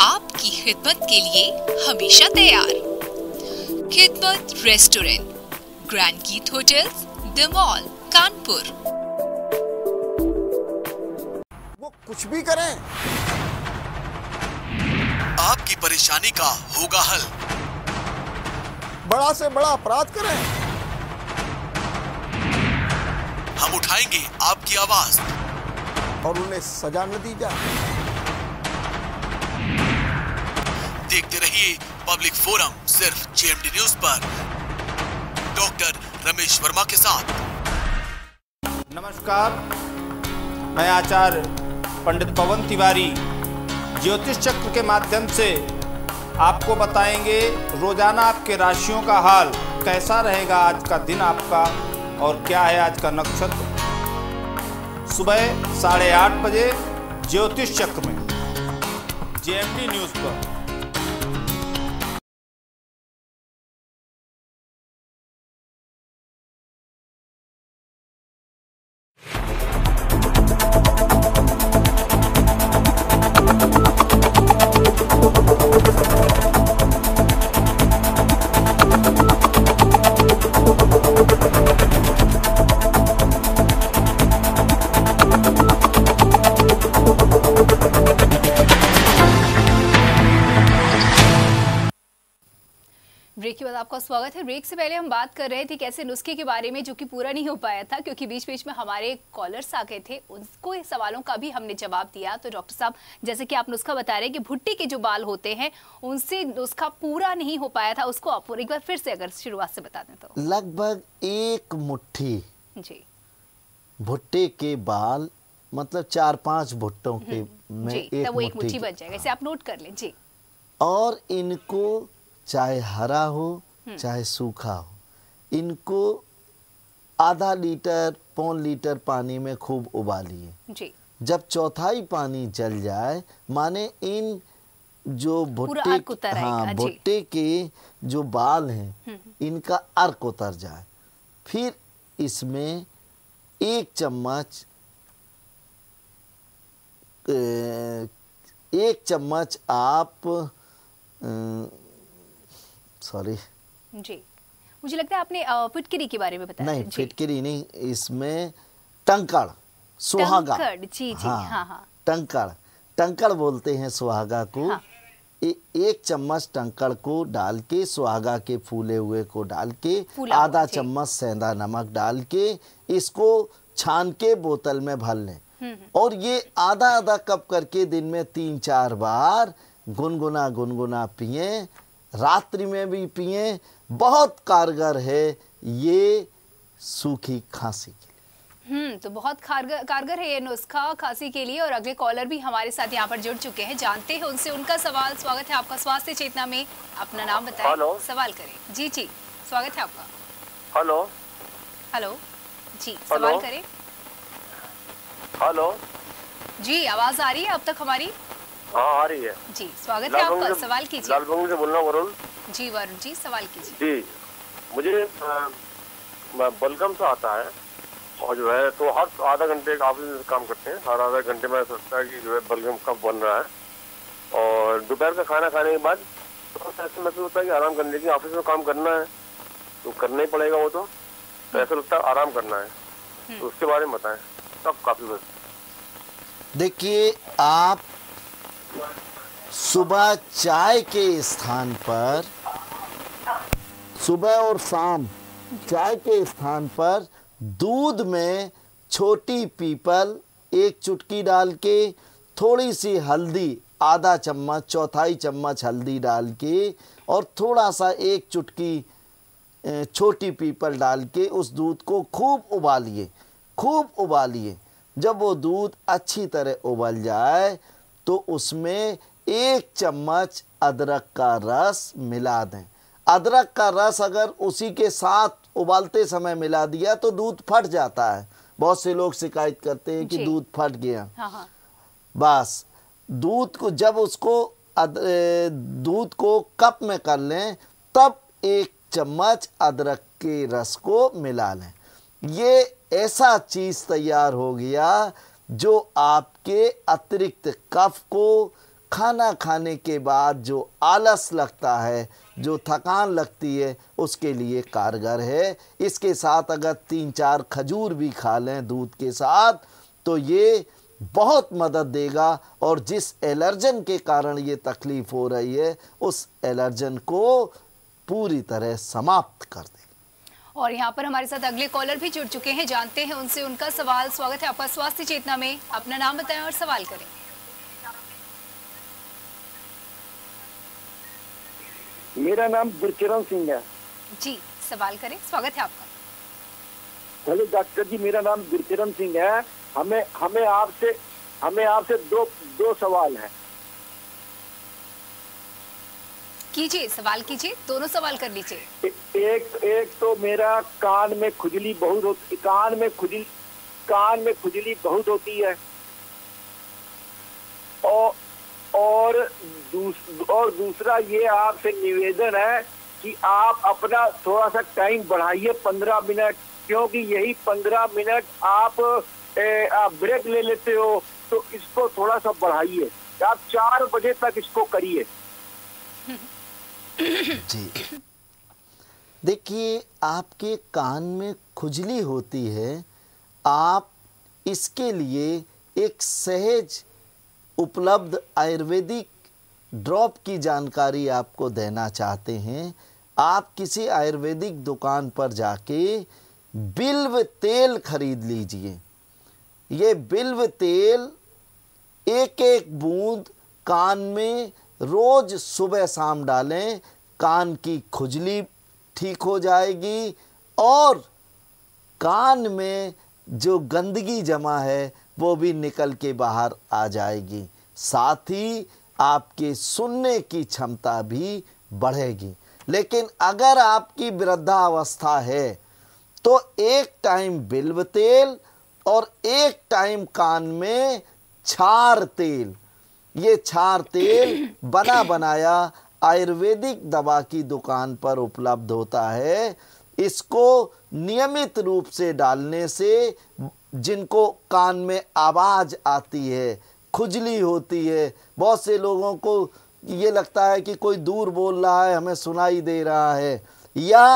आपकी खिदमत के लिए हमेशा तैयार खिदमत restaurant grand Geet hotel the mall mall Kanpur वो कुछ भी करें आपकी परेशानी का होगा हल बड़ा से बड़ा अपराध करें हम उठाएंगे आपकी आवाज और उन्हें सजा न दी जाए देखते रहिए पब्लिक फोरम सिर्फ जेएमडी न्यूज पर डॉक्टर रमेश वर्मा के साथ नमस्कार मैं आचार्य पंडित पवन तिवारी ज्योतिष चक्र के माध्यम से आपको बताएंगे रोजाना आपके राशियों का हाल कैसा रहेगा आज का दिन आपका और क्या है आज का नक्षत्र सुबह साढ़े आठ बजे ज्योतिष चक्र में जेएमडी न्यूज़ पर आपका स्वागत है ब्रेक से पहले हम बात कर रहे थे कैसे नुस्खे के बारे में जो कि पूरा नहीं हो पाया था क्योंकि बीच बीच में हमारे कॉलर्स आ गए थे उनको सवालों का भी हमने जवाब दिया तो डॉक्टर साहब जैसे कि आप नुस्खा बता रहे हैं कि भुट्टे के जो बाल होते हैं उनसे नुस्खा पूरा नहीं हो पाया था उसको आप एक बार फिर से अगर शुरुआत से बता दें तो लगभग एक मुठ्ठी जी भुट्टे के बाल मतलब चार पांच भुट्टों के हम्म, हम्म। में एक मुट्ठी बन जाएगा इसे आप नोट कर लें जी और इनको चाहे हरा हो हम्म। चाहे सूखा हो इनको आधा लीटर पौन लीटर पानी में खूब उबालिए जब चौथाई पानी जल जाए माने इन जो भुट्टे हाँ भुट्टे के जो बाल हैं हम्म, हम्म। इनका अर्क उतर जाए फिर इसमें एक चम्मच एक चम्मच आप सॉरी जी मुझे लगता है आपने फिटकरी के बारे में बताया नहीं फिटकरी नहीं इसमें टंकड़ सुहागा जी जी हाँ हाँ, हाँ। टंकड़ टंकड़ बोलते हैं सुहागा को हाँ। ए, एक चम्मच टंकड़ को डाल के सुहागा के फूले हुए को डाल के आधा चम्मच सेंधा नमक डाल के इसको छान के बोतल में भर लें हम्म, हम्म। और ये आधा आधा कप करके दिन में तीन चार बार गुनगुना गुनगुना पिए रात्रि में भी पिए बहुत कारगर है ये सूखी खांसी के हम्म तो बहुत कारगर कारगर है ये नुस्खा खांसी के लिए और अगले कॉलर भी हमारे साथ यहाँ पर जुड़ चुके हैं जानते हैं उनसे उनका सवाल स्वागत है आपका स्वास्थ्य चेतना में अपना नाम बताए सवाल करें जी जी स्वागत है आपका हेलो हेलो जी सवाल करें हेलो जी आवाज आ रही है अब तक हमारी हाँ आ रही है जी स्वागत है आपका सवाल कीजिए लाल लालबंगू से बोल रहा हूँ वरुण जी वरुण जी सवाल कीजिए जी मुझे बलगम से आता है और जो है तो हर आधा घंटे का ऑफिस काम करते हैं हर आधा घंटे में सोचता है कि जो है बलगम कब बन रहा है और दोपहर का खाना खाने के बाद तो ऐसे महसूस होता है कि आराम करने की ऑफिस में काम करना है तो करना ही पड़ेगा वो तो, तो ऐसा लगता है आराम करना है हम्म। तो उसके बारे में बताएं सब काफी बस देखिए आप सुबह चाय के स्थान पर सुबह और शाम चाय के स्थान पर दूध में छोटी पीपल एक चुटकी डाल के थोड़ी सी हल्दी आधा चम्मच चौथाई चम्मच हल्दी डाल के और थोड़ा सा एक चुटकी छोटी पीपल डाल के उस दूध को खूब उबालिए खूब उबालिए जब वो दूध अच्छी तरह उबल जाए तो उसमें एक चम्मच अदरक का रस मिला दें अदरक का रस अगर उसी के साथ उबालते समय मिला दिया तो दूध फट जाता है बहुत से लोग शिकायत करते हैं कि दूध फट गया हाँ, हाँ बस दूध को जब उसको दूध को कप में कर लें तब एक चम्मच अदरक के रस को मिला लें ये ऐसा चीज़ तैयार हो गया जो आपके अतिरिक्त कफ को खाना खाने के बाद जो आलस लगता है जो थकान लगती है उसके लिए कारगर है इसके साथ अगर तीन चार खजूर भी खा लें दूध के साथ तो ये बहुत मदद देगा और जिस एलर्जन के कारण ये तकलीफ़ हो रही है उस एलर्जन को पूरी तरह समाप्त कर दे और यहाँ पर हमारे साथ अगले कॉलर भी जुड़ चुके हैं जानते हैं उनसे उनका सवाल स्वागत है आपका स्वास्थ्य चेतना में अपना नाम बताएं और सवाल करें मेरा नाम गुरचरण सिंह है जी सवाल करें स्वागत है आपका हेलो डॉक्टर जी मेरा नाम गुरचरण सिंह है हमें हमें आपसे हमें आपसे दो दो सवाल है कीजिए सवाल कीजिए दोनों सवाल कर लीजिए एक एक तो मेरा कान में खुजली बहुत होती कान में खुजली कान में खुजली बहुत होती है औ, और दूस, और दूसरा ये आपसे निवेदन है कि आप अपना थोड़ा सा टाइम बढ़ाइए पंद्रह मिनट क्योंकि यही पंद्रह मिनट आप, ए, आप ब्रेक ले लेते हो तो इसको थोड़ा सा बढ़ाइए आप चार बजे तक इसको करिए जी देखिए आपके कान में खुजली होती है आप इसके लिए एक सहज उपलब्ध आयुर्वेदिक ड्रॉप की जानकारी आपको देना चाहते हैं आप किसी आयुर्वेदिक दुकान पर जाके बिल्व तेल खरीद लीजिए ये बिल्व तेल एक एक बूंद कान में रोज़ सुबह शाम डालें कान की खुजली ठीक हो जाएगी और कान में जो गंदगी जमा है वो भी निकल के बाहर आ जाएगी साथ ही आपके सुनने की क्षमता भी बढ़ेगी लेकिन अगर आपकी वृद्धावस्था है तो एक टाइम बिल्व तेल और एक टाइम कान में छार तेल ये छार तेल बना बनाया आयुर्वेदिक दवा की दुकान पर उपलब्ध होता है इसको नियमित रूप से डालने से जिनको कान में आवाज़ आती है खुजली होती है बहुत से लोगों को ये लगता है कि कोई दूर बोल रहा है हमें सुनाई दे रहा है या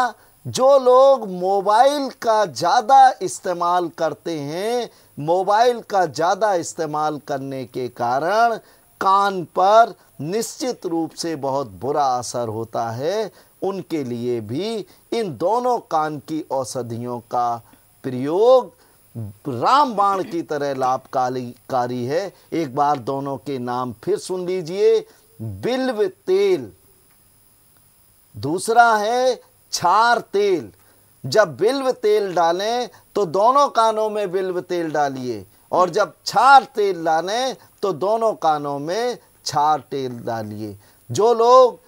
जो लोग मोबाइल का ज़्यादा इस्तेमाल करते हैं मोबाइल का ज़्यादा इस्तेमाल करने के कारण कान पर निश्चित रूप से बहुत बुरा असर होता है उनके लिए भी इन दोनों कान की औषधियों का प्रयोग रामबाण की तरह लाभकारी है एक बार दोनों के नाम फिर सुन लीजिए बिल्व तेल दूसरा है छार तेल जब बिल्व तेल डालें तो दोनों कानों में बिल्व तेल डालिए और जब छार तेल डालें तो दोनों कानों में छार तेल डालिए जो लोग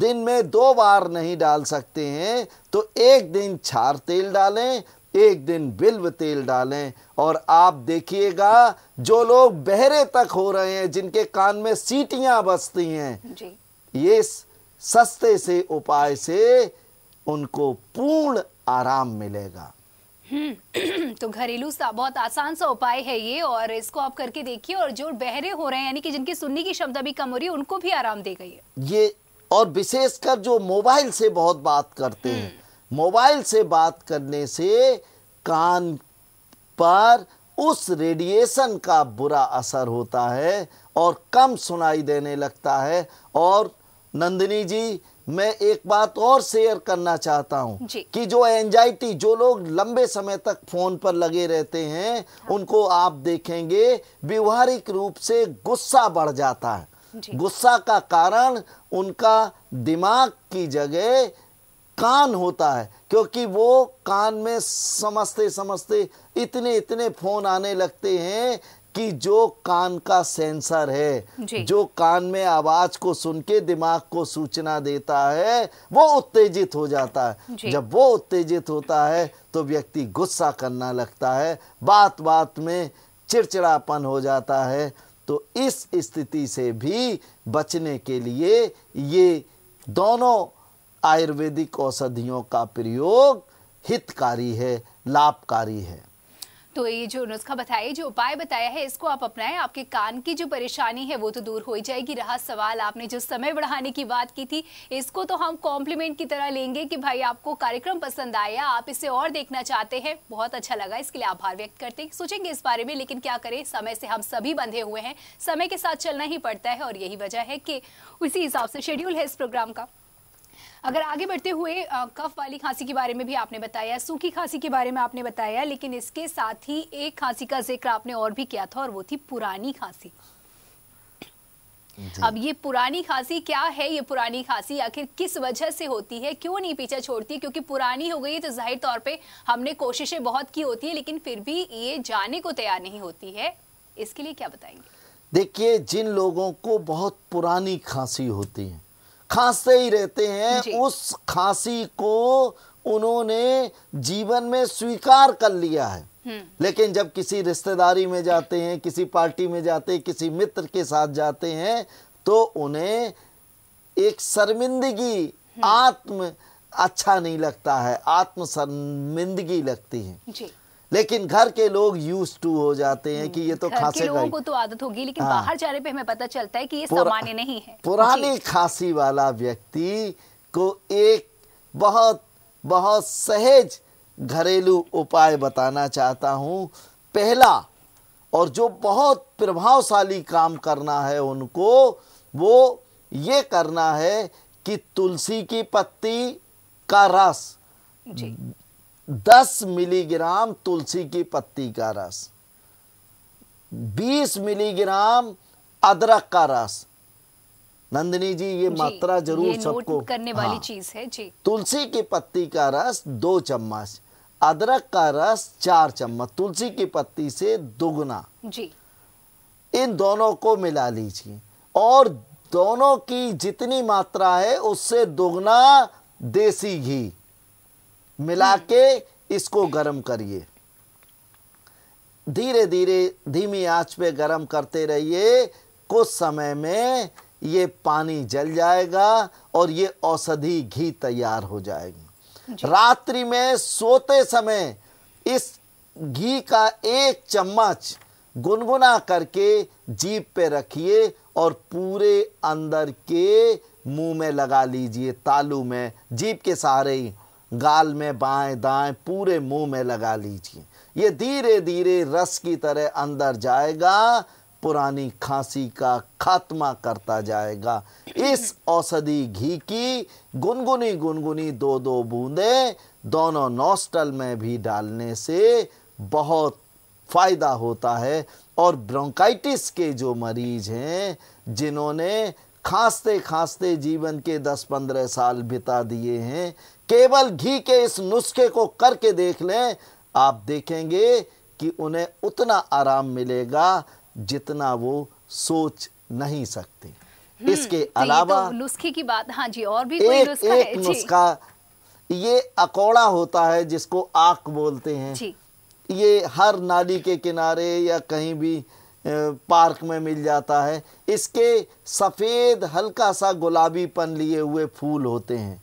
दिन में दो बार नहीं डाल सकते हैं तो एक दिन छार तेल डालें एक दिन बिल्व तेल डालें और आप देखिएगा जो लोग बहरे तक हो रहे हैं जिनके कान में सीटियां बसती हैं जी। ये सस्ते से उपाय से उनको पूर्ण आराम मिलेगा हम्म। तो घरेलू सा बहुत आसान सा उपाय है ये और इसको आप करके देखिए और जो बहरे हो रहे हैं यानी कि जिनकी सुनने की क्षमता भी कम हो रही है उनको भी आराम गई है ये और विशेषकर जो मोबाइल से बहुत बात करते हैं हम्म। मोबाइल से बात करने से कान पर उस रेडिएशन का बुरा असर होता है और कम सुनाई देने लगता है और नंदिनी जी मैं एक बात और शेयर करना चाहता हूं कि जो एंजाइटी जो लोग लंबे समय तक फोन पर लगे रहते हैं हाँ। उनको आप देखेंगे व्यवहारिक रूप से गुस्सा बढ़ जाता है गुस्सा का कारण उनका दिमाग की जगह कान होता है क्योंकि वो कान में समझते समझते इतने इतने फोन आने लगते हैं कि जो कान का सेंसर है जो कान में आवाज को सुन के दिमाग को सूचना देता है वो उत्तेजित हो जाता है जब वो उत्तेजित होता है तो व्यक्ति गुस्सा करना लगता है बात बात में चिड़चिड़ापन हो जाता है तो इस स्थिति से भी बचने के लिए ये दोनों आयुर्वेदिक औषधियों का प्रयोग हितकारी है लाभकारी है तो ये जो नुस्खा बताया जो उपाय बताया है इसको आप अपनाएं आपके कान की जो परेशानी है वो तो दूर हो जाएगी रहा सवाल आपने जो समय बढ़ाने की बात की थी इसको तो हम कॉम्प्लीमेंट की तरह लेंगे कि भाई आपको कार्यक्रम पसंद आया आप इसे और देखना चाहते हैं बहुत अच्छा लगा इसके लिए आभार व्यक्त करते हैं सोचेंगे इस बारे में लेकिन क्या करें समय से हम सभी बंधे हुए हैं समय के साथ चलना ही पड़ता है और यही वजह है कि उसी हिसाब से शेड्यूल है इस प्रोग्राम का अगर आगे बढ़ते हुए आ, कफ वाली खांसी के बारे में भी आपने बताया सूखी खांसी के बारे में आपने बताया लेकिन इसके साथ ही एक खांसी का जिक्र आपने और भी किया था और वो थी पुरानी खांसी अब ये पुरानी खांसी क्या है ये पुरानी खांसी आखिर किस वजह से होती है क्यों नहीं पीछे छोड़ती क्योंकि पुरानी हो गई तो जाहिर तौर पे हमने कोशिशें बहुत की होती है लेकिन फिर भी ये जाने को तैयार नहीं होती है इसके लिए क्या बताएंगे देखिए जिन लोगों को बहुत पुरानी खांसी होती है खांसते ही रहते हैं उस खांसी को उन्होंने जीवन में स्वीकार कर लिया है हम्म। लेकिन जब किसी रिश्तेदारी में जाते हैं किसी पार्टी में जाते हैं किसी मित्र के साथ जाते हैं तो उन्हें एक शर्मिंदगी हम्म। आत्म अच्छा नहीं लगता है आत्म शर्मिंदगी लगती है जी। लेकिन घर के लोग यूज टू हो जाते हैं कि ये तो खांसी लोगों को तो आदत होगी लेकिन हाँ, बाहर जाने पे हमें पता चलता है कि ये सामान्य नहीं है पुरानी खांसी वाला व्यक्ति को एक बहुत बहुत सहज घरेलू उपाय बताना चाहता हूँ पहला और जो बहुत प्रभावशाली काम करना है उनको वो ये करना है कि तुलसी की पत्ती का रस 10 मिलीग्राम तुलसी की पत्ती का रस 20 मिलीग्राम अदरक का रस नंदिनी जी ये मात्रा जरूर सबको करने वाली हाँ, चीज है जी तुलसी की पत्ती का रस दो चम्मच अदरक का रस चार चम्मच तुलसी की पत्ती से दुगना जी इन दोनों को मिला लीजिए और दोनों की जितनी मात्रा है उससे दुगना देसी घी मिला के इसको गर्म करिए धीरे धीरे धीमी आंच पे गर्म करते रहिए कुछ समय में ये पानी जल जाएगा और ये औषधि घी तैयार हो जाएगी रात्रि में सोते समय इस घी का एक चम्मच गुनगुना करके जीप पे रखिए और पूरे अंदर के मुंह में लगा लीजिए तालू में जीप के सहारे ही गाल में बाएं दाएं पूरे मुंह में लगा लीजिए ये धीरे धीरे रस की तरह अंदर जाएगा पुरानी खांसी का खात्मा करता जाएगा इस औषधि घी की गुनगुनी गुनगुनी दो दो बूंदे दोनों नोस्टल में भी डालने से बहुत फ़ायदा होता है और ब्रोंकाइटिस के जो मरीज हैं जिन्होंने खांसते खांसते जीवन के दस पंद्रह साल बिता दिए हैं केवल घी के इस नुस्खे को करके देख लें आप देखेंगे कि उन्हें उतना आराम मिलेगा जितना वो सोच नहीं सकते हम्म, इसके तो, तो अलावा तो नुस्खे की बात हाँ जी और भी कोई एक, नुस्खा एक है, नुस्खा ये अकोड़ा होता है जिसको आक बोलते हैं ये हर नाली के किनारे या कहीं भी पार्क में मिल जाता है इसके सफ़ेद हल्का सा गुलाबीपन लिए हुए फूल होते हैं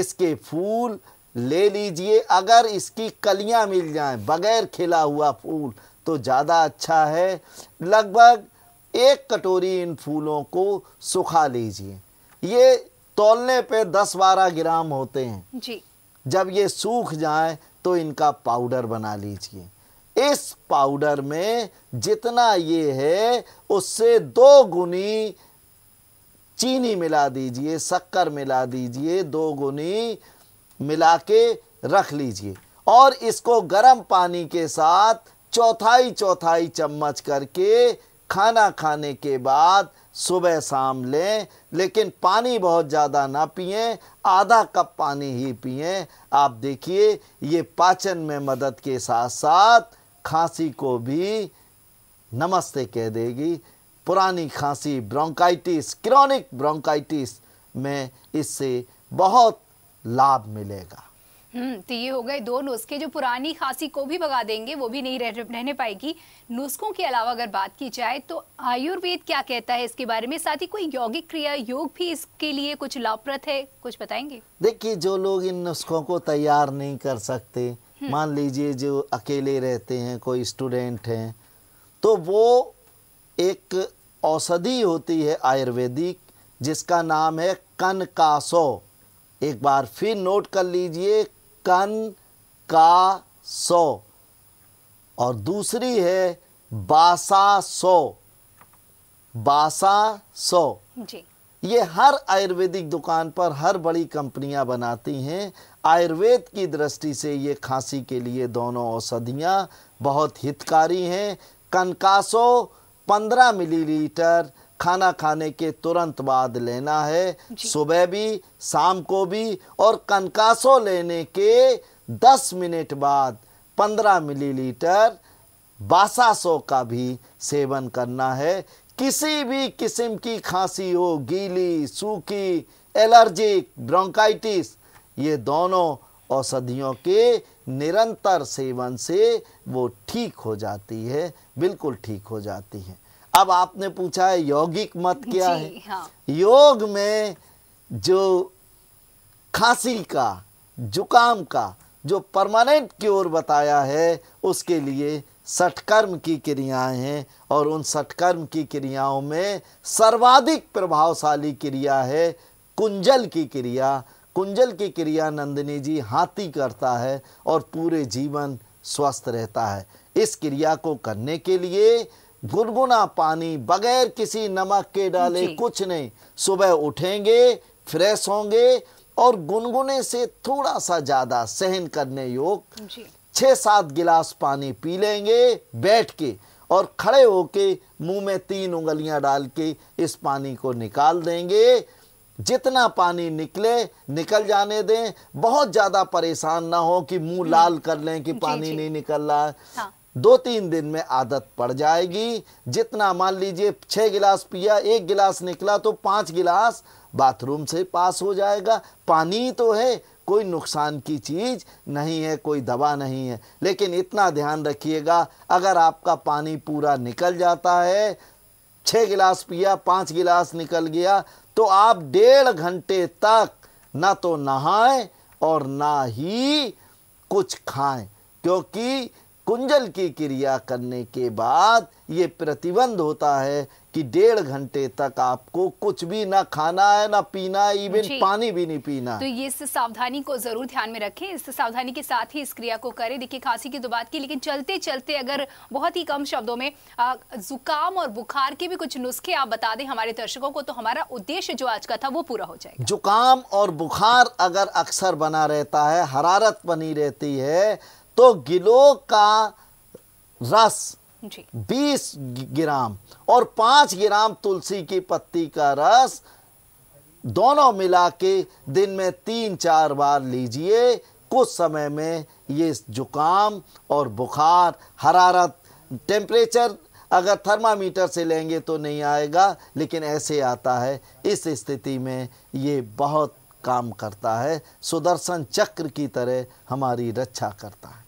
इसके फूल ले लीजिए अगर इसकी कलियां मिल जाएं बगैर खिला हुआ फूल तो ज़्यादा अच्छा है लगभग एक कटोरी इन फूलों को सुखा लीजिए ये तोलने पे दस बारह ग्राम होते हैं जी जब ये सूख जाए तो इनका पाउडर बना लीजिए इस पाउडर में जितना ये है उससे दो गुनी चीनी मिला दीजिए शक्कर मिला दीजिए दो गुनी मिला के रख लीजिए और इसको गर्म पानी के साथ चौथाई चौथाई चम्मच करके खाना खाने के बाद सुबह शाम लें लेकिन पानी बहुत ज़्यादा ना पिए आधा कप पानी ही पिए आप देखिए ये पाचन में मदद के साथ साथ खांसी को भी नमस्ते कह देगी पुरानी खांसी ब्रोंकाइटिस क्रॉनिक ब्रोंकाइटिस में इससे बहुत लाभ मिलेगा हम्म, तो ये हो गए दो नुस्खे जो पुरानी खांसी को भी भगा देंगे वो भी नहीं रह रहने पाएगी नुस्खों के अलावा अगर बात की जाए तो आयुर्वेद क्या कहता है इसके बारे में साथ ही कोई यौगिक क्रिया योग भी इसके लिए कुछ लाभप्रद है कुछ बताएंगे देखिए जो लोग इन नुस्खों को तैयार नहीं कर सकते हम्म। मान लीजिए जो अकेले रहते हैं कोई स्टूडेंट हैं तो वो एक औषधि होती है आयुर्वेदिक जिसका नाम है कन कासो एक बार फिर नोट कर लीजिए कन का सो और दूसरी है बासा सो बासा सो जी ये हर आयुर्वेदिक दुकान पर हर बड़ी कंपनियां बनाती हैं आयुर्वेद की दृष्टि से ये खांसी के लिए दोनों औषधियाँ बहुत हितकारी हैं कनकासो 15 मिलीलीटर खाना खाने के तुरंत बाद लेना है सुबह भी शाम को भी और कनकासो लेने के 10 मिनट बाद 15 मिलीलीटर बासासो का भी सेवन करना है किसी भी किस्म की खांसी हो गीली सूखी एलर्जिक ब्रोंकाइटिस ये दोनों औषधियों के निरंतर सेवन से वो ठीक हो जाती है बिल्कुल ठीक हो जाती है अब आपने पूछा है यौगिक मत क्या है हाँ। योग में जो खांसी का जुकाम का जो परमानेंट क्योर बताया है उसके लिए सटकर्म की क्रियाएं हैं और उन सटकर्म की क्रियाओं में सर्वाधिक प्रभावशाली क्रिया है कुंजल की क्रिया कुंजल की क्रिया नंदिनी जी हाथी करता है और पूरे जीवन स्वस्थ रहता है इस क्रिया को करने के लिए गुनगुना पानी बगैर किसी नमक के डाले कुछ नहीं सुबह उठेंगे फ्रेश होंगे और गुनगुने से थोड़ा सा ज्यादा सहन करने योग छः सात गिलास पानी पी लेंगे बैठ के और खड़े होके मुंह में तीन उंगलियां डाल के इस पानी को निकाल देंगे जितना पानी निकले निकल जाने दें बहुत ज्यादा परेशान ना हो कि मुंह लाल कर लें कि पानी नहीं निकल रहा है हाँ। दो तीन दिन में आदत पड़ जाएगी जितना मान लीजिए छह गिलास पिया एक गिलास निकला तो पांच गिलास बाथरूम से पास हो जाएगा पानी तो है कोई नुकसान की चीज़ नहीं है कोई दवा नहीं है लेकिन इतना ध्यान रखिएगा अगर आपका पानी पूरा निकल जाता है छह गिलास पिया पांच गिलास निकल गया तो आप डेढ़ घंटे तक ना तो नहाएं और ना ही कुछ खाएं क्योंकि कुंजल की क्रिया करने के बाद ये प्रतिबंध होता है कि डेढ़ घंटे तक आपको कुछ भी ना खाना है ना पीना है इवन पानी भी नहीं पीना तो ये इस सावधानी को जरूर ध्यान में रखें इस सावधानी के साथ ही इस क्रिया को करें देखिए खांसी की तो बात की लेकिन चलते चलते अगर बहुत ही कम शब्दों में जुकाम और बुखार के भी कुछ नुस्खे आप बता दें हमारे दर्शकों को तो हमारा उद्देश्य जो आज का था वो पूरा हो जाएगा जुकाम और बुखार अगर अक्सर बना रहता है हरारत बनी रहती है तो गिलो का रस बीस ग्राम और पांच ग्राम तुलसी की पत्ती का रस दोनों मिला के दिन में तीन चार बार लीजिए कुछ समय में ये जुकाम और बुखार हरारत टेम्परेचर अगर थर्मामीटर से लेंगे तो नहीं आएगा लेकिन ऐसे आता है इस स्थिति में ये बहुत काम करता है सुदर्शन चक्र की तरह हमारी रक्षा करता है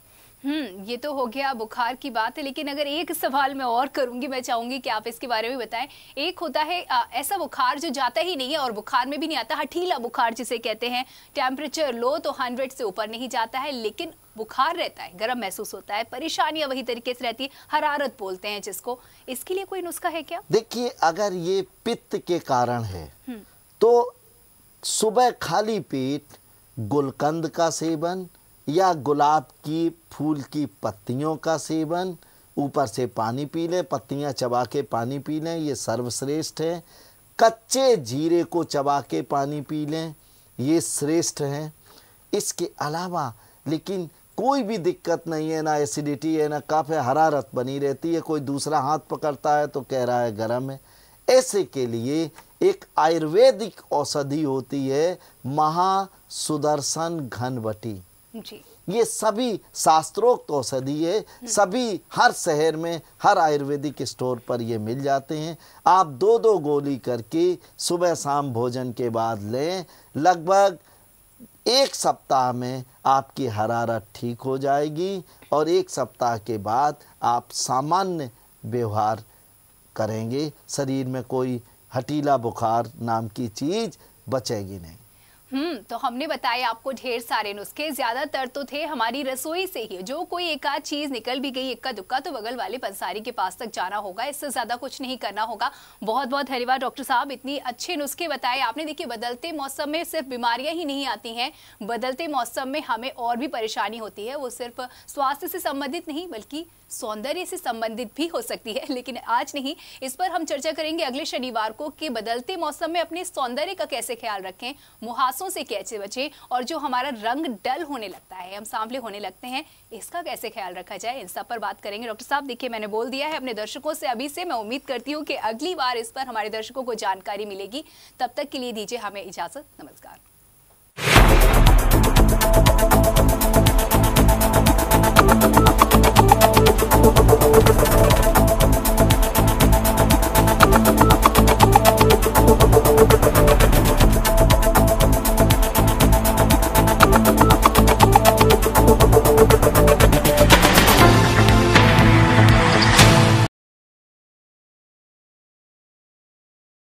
हम्म ये तो हो गया बुखार की बात है लेकिन अगर एक सवाल मैं और करूंगी मैं चाहूंगी कि आप इसके बारे में बताएं एक होता है आ, ऐसा बुखार जो जाता ही नहीं है और बुखार में भी नहीं आता हठीला बुखार जिसे कहते हैं टेम्परेचर लो तो हंड्रेड से ऊपर नहीं जाता है लेकिन बुखार रहता है गर्म महसूस होता है परेशानियां वही तरीके से रहती है हरारत बोलते हैं जिसको इसके लिए कोई नुस्खा है क्या देखिए अगर ये पित्त के कारण है हम्म। तो सुबह खाली पेट गुलकंद का सेवन या गुलाब की फूल की पत्तियों का सेवन ऊपर से पानी पी लें पत्तियाँ चबा के पानी पी लें ये सर्वश्रेष्ठ है कच्चे जीरे को चबा के पानी पी लें ये श्रेष्ठ है इसके अलावा लेकिन कोई भी दिक्कत नहीं है ना एसिडिटी है ना काफ़ी हरारत बनी रहती है कोई दूसरा हाथ पकड़ता है तो कह रहा है गर्म है ऐसे के लिए एक आयुर्वेदिक औषधि होती है महासुदर्शन घनवटी ये सभी शास्त्रोक्त औषधि है सभी हर शहर में हर आयुर्वेदिक स्टोर पर ये मिल जाते हैं आप दो दो गोली करके सुबह शाम भोजन के बाद लें लगभग एक सप्ताह में आपकी हरारत ठीक हो जाएगी और एक सप्ताह के बाद आप सामान्य व्यवहार करेंगे शरीर में कोई हटीला बुखार नाम की चीज़ बचेगी नहीं हम्म तो हमने बताया आपको ढेर सारे नुस्खे ज्यादातर तो थे हमारी रसोई से ही जो कोई एक आध चीज निकल भी गई इक्का दुक्का तो बगल वाले पंसारी के पास तक जाना होगा इससे ज्यादा कुछ नहीं करना होगा बहुत बहुत धन्यवाद डॉक्टर साहब इतनी अच्छे नुस्खे बताए आपने देखिए बदलते मौसम में सिर्फ बीमारियां ही नहीं आती हैं बदलते मौसम में हमें और भी परेशानी होती है वो सिर्फ स्वास्थ्य से संबंधित नहीं बल्कि सौंदर्य से संबंधित भी हो सकती है लेकिन आज नहीं इस पर हम चर्चा करेंगे अगले शनिवार को कि बदलते मौसम में अपने सौंदर्य का कैसे ख्याल रखें मुहासों से कैसे बचें और जो हमारा रंग डल होने लगता है हम सांवले होने लगते हैं इसका कैसे ख्याल रखा जाए इन सब पर बात करेंगे डॉक्टर साहब देखिए मैंने बोल दिया है अपने दर्शकों से अभी से मैं उम्मीद करती हूँ कि अगली बार इस पर हमारे दर्शकों को जानकारी मिलेगी तब तक के लिए दीजिए हमें इजाजत नमस्कार Thank you.